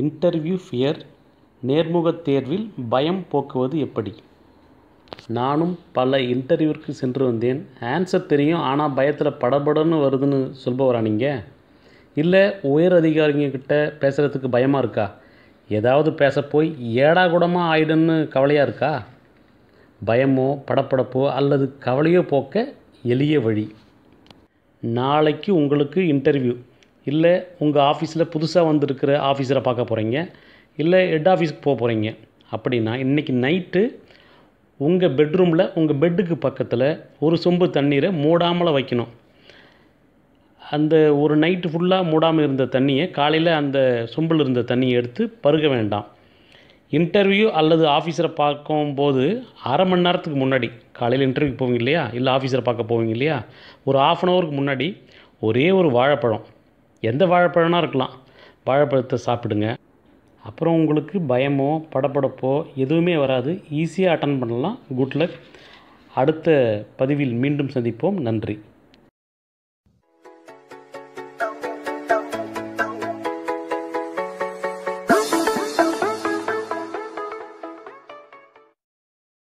interview fear நேர்முகத் தேர்வில் பயம் போக்குவது எப்படி நானும் பல இன்டர்வியூவிற்கு சென்று வந்தேன் ஆன்சர் தெரியும் ஆனால் பயத்தில் படபடன்னு வருதுன்னு சொல்பவரா நீங்கள் இல்லை உயர் அதிகாரிங்கக்கிட்ட பேசுகிறதுக்கு பயமாக இருக்கா ஏதாவது பேச போய் ஏடா கூடமாக ஆயிடும்னு கவலையாக இருக்கா பயமோ படப்படப்போ அல்லது கவலையோ போக்க எளிய வழி நாளைக்கு உங்களுக்கு இன்டர்வியூ இல்லை உங்கள் ஆஃபீஸில் புதுசாக வந்திருக்கிற ஆஃபீஸரை பார்க்க போகிறீங்க இல்லை ஹெட் ஆஃபீஸ்க்கு போக போகிறீங்க அப்படின்னா இன்றைக்கி நைட்டு உங்கள் பெட்ரூமில் உங்கள் பெட்டுக்கு பக்கத்தில் ஒரு சொம்பு தண்ணீரை மூடாமல் வைக்கணும் அந்த ஒரு நைட்டு ஃபுல்லாக மூடாமல் இருந்த தண்ணியை காலையில் அந்த சொம்பில் இருந்த தண்ணியை எடுத்து பருக வேண்டாம் இன்டர்வியூ அல்லது ஆஃபீஸரை பார்க்கும்போது அரை மணி நேரத்துக்கு முன்னாடி காலையில் இன்டர்வியூக்கு போவீங்க இல்லையா இல்லை ஆஃபீஸரை பார்க்க போவீங்க இல்லையா ஒரு ஆஃப் அன் ஹவருக்கு முன்னாடி ஒரே ஒரு வாழைப்பழம் எந்த வாழைப்பழம்னா இருக்கலாம் வாழைப்பழத்தை சாப்பிடுங்க அப்புறம் உங்களுக்கு பயமோ படப்படப்போ எதுவுமே வராது ஈஸியாக அட்டன் பண்ணலாம் குட் லக் அடுத்த பதிவில் மீண்டும் சந்திப்போம் நன்றி